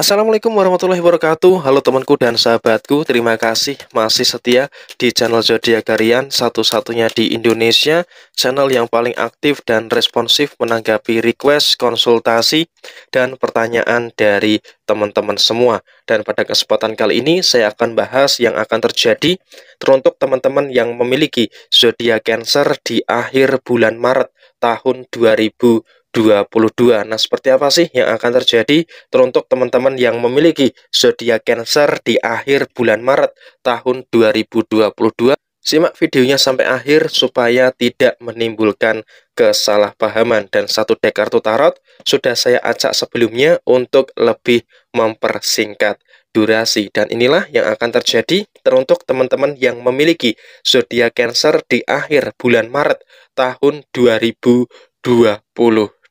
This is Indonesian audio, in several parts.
Assalamualaikum warahmatullahi wabarakatuh Halo temanku dan sahabatku Terima kasih masih setia di channel Zodiac Harian Satu-satunya di Indonesia Channel yang paling aktif dan responsif Menanggapi request, konsultasi Dan pertanyaan dari teman-teman semua Dan pada kesempatan kali ini Saya akan bahas yang akan terjadi Teruntuk teman-teman yang memiliki zodiak Cancer di akhir bulan Maret Tahun 2020 2022. Nah, seperti apa sih yang akan terjadi teruntuk teman-teman yang memiliki zodiak Cancer di akhir bulan Maret tahun 2022? Simak videonya sampai akhir supaya tidak menimbulkan kesalahpahaman dan satu dek kartu tarot sudah saya acak sebelumnya untuk lebih mempersingkat durasi dan inilah yang akan terjadi teruntuk teman-teman yang memiliki zodiak Cancer di akhir bulan Maret tahun 2022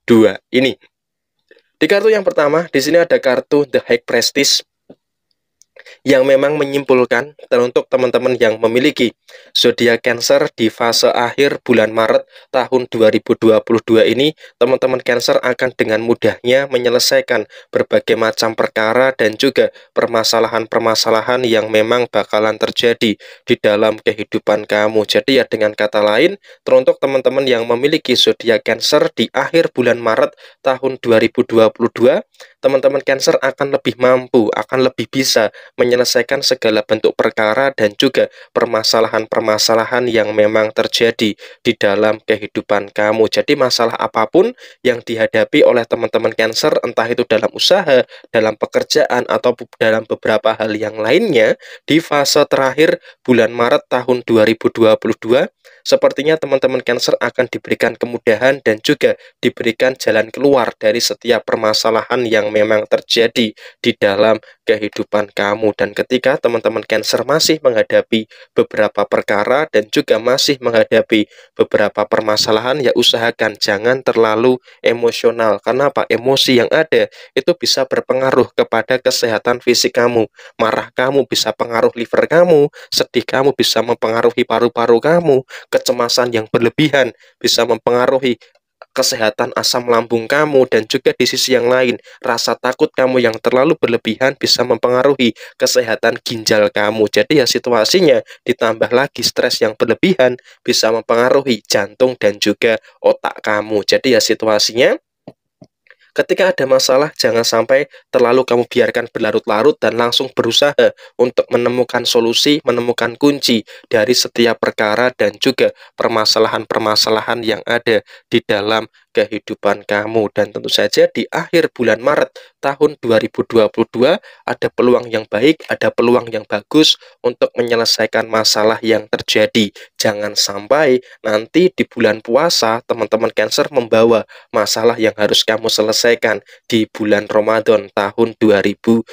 dua ini. Di kartu yang pertama, di sini ada kartu The High Prestige yang memang menyimpulkan teruntuk teman-teman yang memiliki zodiak Cancer di fase akhir bulan Maret tahun 2022 ini, teman-teman Cancer akan dengan mudahnya menyelesaikan berbagai macam perkara dan juga permasalahan-permasalahan yang memang bakalan terjadi di dalam kehidupan kamu. Jadi ya dengan kata lain, teruntuk teman-teman yang memiliki zodiak Cancer di akhir bulan Maret tahun 2022, teman-teman Cancer akan lebih mampu, akan lebih bisa menyelesaikan segala bentuk perkara dan juga permasalahan-permasalahan yang memang terjadi di dalam kehidupan kamu. Jadi masalah apapun yang dihadapi oleh teman-teman Cancer, entah itu dalam usaha, dalam pekerjaan atau dalam beberapa hal yang lainnya di fase terakhir bulan Maret tahun 2022 sepertinya teman-teman Cancer akan diberikan kemudahan dan juga diberikan jalan keluar dari setiap permasalahan yang memang terjadi di dalam kehidupan kamu. Dan ketika teman-teman Cancer masih menghadapi beberapa perkara dan juga masih menghadapi beberapa permasalahan, ya usahakan jangan terlalu emosional. Karena apa? Emosi yang ada itu bisa berpengaruh kepada kesehatan fisik kamu. Marah kamu bisa pengaruh liver kamu, sedih kamu bisa mempengaruhi paru-paru kamu, kecemasan yang berlebihan bisa mempengaruhi kesehatan asam lambung kamu dan juga di sisi yang lain rasa takut kamu yang terlalu berlebihan bisa mempengaruhi kesehatan ginjal kamu. Jadi ya situasinya ditambah lagi stres yang berlebihan bisa mempengaruhi jantung dan juga otak kamu. Jadi ya situasinya Ketika ada masalah, jangan sampai terlalu kamu biarkan berlarut-larut dan langsung berusaha eh, untuk menemukan solusi, menemukan kunci dari setiap perkara dan juga permasalahan-permasalahan yang ada di dalam kehidupan kamu. Dan tentu saja di akhir bulan Maret tahun 2022 ada peluang yang baik, ada peluang yang bagus untuk menyelesaikan masalah yang terjadi. Jangan sampai nanti di bulan puasa teman-teman Cancer membawa masalah yang harus kamu selesaikan di bulan Ramadan tahun 2022.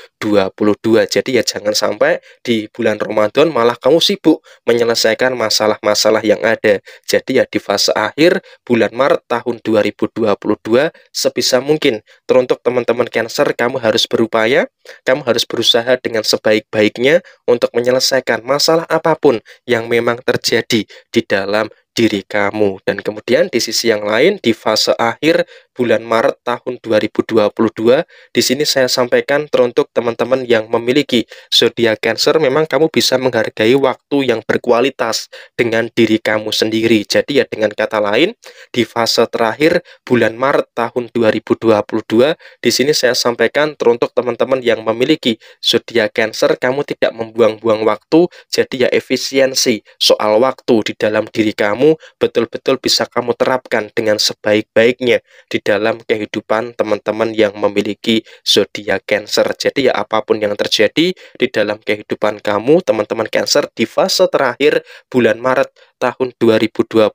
Jadi ya jangan sampai di bulan Ramadan malah kamu sibuk menyelesaikan masalah-masalah yang ada. Jadi ya di fase akhir bulan Maret tahun 2022 2022 sebisa mungkin. Teruntuk teman-teman Cancer, kamu harus berupaya, kamu harus berusaha dengan sebaik-baiknya untuk menyelesaikan masalah apapun yang memang terjadi di dalam diri kamu. Dan kemudian di sisi yang lain di fase akhir bulan Maret tahun 2022, di sini saya sampaikan teruntuk teman-teman yang memiliki zodiak Cancer memang kamu bisa menghargai waktu yang berkualitas dengan diri kamu sendiri. Jadi ya dengan kata lain, di fase terakhir bulan Maret tahun 2022, di sini saya sampaikan teruntuk teman-teman yang memiliki zodiak Cancer kamu tidak membuang-buang waktu, jadi ya efisiensi soal waktu di dalam diri kamu kamu betul-betul bisa kamu terapkan dengan sebaik-baiknya di dalam kehidupan teman-teman yang memiliki zodiak Cancer. Jadi ya apapun yang terjadi di dalam kehidupan kamu teman-teman Cancer di fase terakhir bulan Maret tahun 2022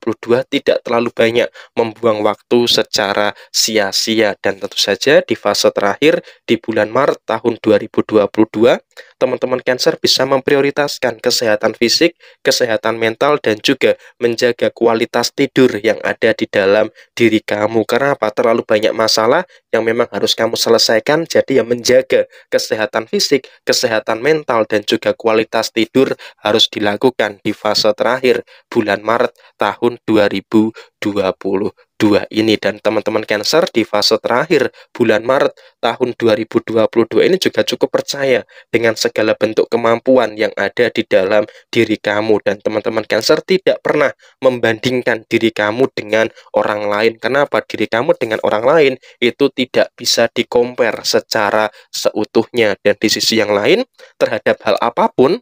tidak terlalu banyak membuang waktu secara sia-sia dan tentu saja di fase terakhir di bulan Maret tahun 2022 teman-teman Cancer bisa memprioritaskan kesehatan fisik, kesehatan mental dan juga menjaga kualitas tidur yang ada di dalam diri kamu. Karena apa? Terlalu banyak masalah yang memang harus kamu selesaikan jadi yang menjaga kesehatan fisik, kesehatan mental dan juga kualitas tidur harus dilakukan di fase terakhir bulan Maret tahun 2022 ini dan teman-teman Cancer di fase terakhir bulan Maret tahun 2022 ini juga cukup percaya dengan segala bentuk kemampuan yang ada di dalam diri kamu dan teman-teman Cancer tidak pernah membandingkan diri kamu dengan orang lain. Kenapa? Diri kamu dengan orang lain itu tidak bisa dikompar secara seutuhnya dan di sisi yang lain terhadap hal apapun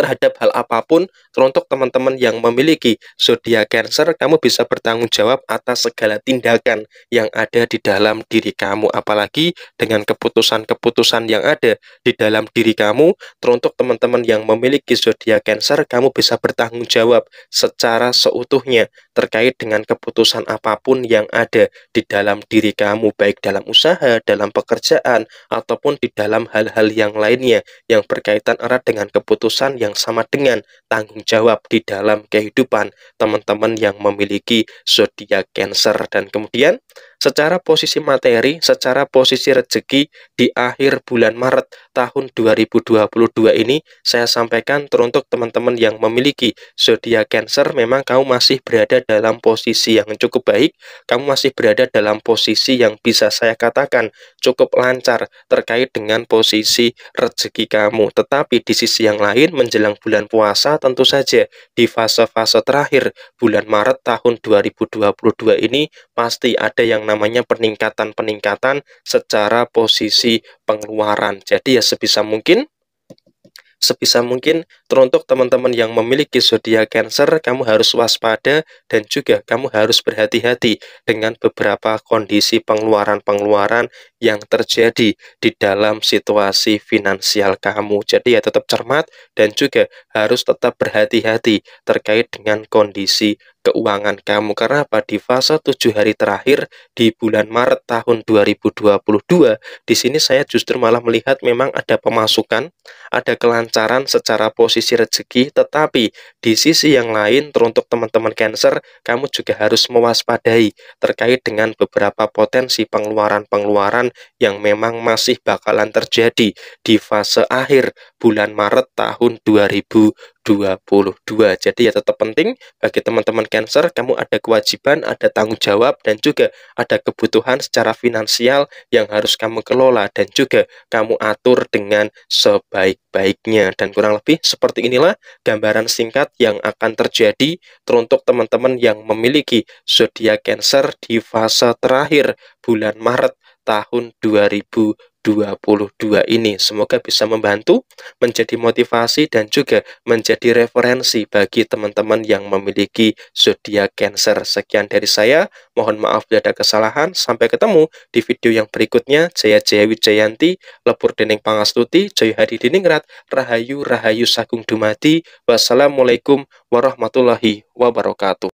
terhadap hal apapun teruntuk teman-teman yang memiliki zodiak Cancer kamu bisa bertanggung jawab atas segala tindakan yang ada di dalam diri kamu apalagi dengan keputusan-keputusan yang ada di dalam diri kamu teruntuk teman-teman yang memiliki zodiak Cancer kamu bisa bertanggung jawab secara seutuhnya terkait dengan keputusan apapun yang ada di dalam diri kamu baik dalam usaha, dalam pekerjaan ataupun di dalam hal-hal yang lainnya yang berkaitan erat dengan keputusan yang yang sama dengan tanggung jawab di dalam kehidupan teman-teman yang memiliki zodiak Cancer dan kemudian secara posisi materi, secara posisi rezeki di akhir bulan Maret tahun 2022 ini saya sampaikan teruntuk teman-teman yang memiliki zodiak Cancer memang kamu masih berada dalam posisi yang cukup baik, kamu masih berada dalam posisi yang bisa saya katakan cukup lancar terkait dengan posisi rezeki kamu. Tetapi di sisi yang lain menjelang bulan puasa tentu saja di fase-fase terakhir bulan Maret tahun 2022 ini pasti ada yang namanya peningkatan-peningkatan secara posisi pengeluaran. Jadi ya sebisa mungkin sebisa mungkin teruntuk teman-teman yang memiliki zodiak Cancer, kamu harus waspada dan juga kamu harus berhati-hati dengan beberapa kondisi pengeluaran-pengeluaran yang terjadi di dalam situasi finansial kamu. Jadi ya tetap cermat dan juga harus tetap berhati-hati terkait dengan kondisi keuangan kamu karena apa di fase tujuh hari terakhir di bulan Maret tahun 2022 di sini saya justru malah melihat memang ada pemasukan ada kelancaran secara posisi rezeki tetapi di sisi yang lain teruntuk teman-teman Cancer kamu juga harus mewaspadai terkait dengan beberapa potensi pengeluaran-pengeluaran yang memang masih bakalan terjadi di fase akhir bulan Maret tahun 2022 2022. Jadi ya tetap penting bagi teman-teman Cancer, kamu ada kewajiban, ada tanggung jawab, dan juga ada kebutuhan secara finansial yang harus kamu kelola dan juga kamu atur dengan sebaik-baiknya. Dan kurang lebih seperti inilah gambaran singkat yang akan terjadi teruntuk teman-teman yang memiliki zodiak Cancer di fase terakhir bulan Maret tahun 2022. 2022 ini. Semoga bisa membantu, menjadi motivasi, dan juga menjadi referensi bagi teman-teman yang memiliki zodiak Cancer. Sekian dari saya, mohon maaf bila ada kesalahan. Sampai ketemu di video yang berikutnya. Jaya Jaya Wijayanti, Lebur Dening Pangastuti, Jaya Hadi Diningrat, Rahayu Rahayu Sagung Dumadi. Wassalamualaikum warahmatullahi wabarakatuh.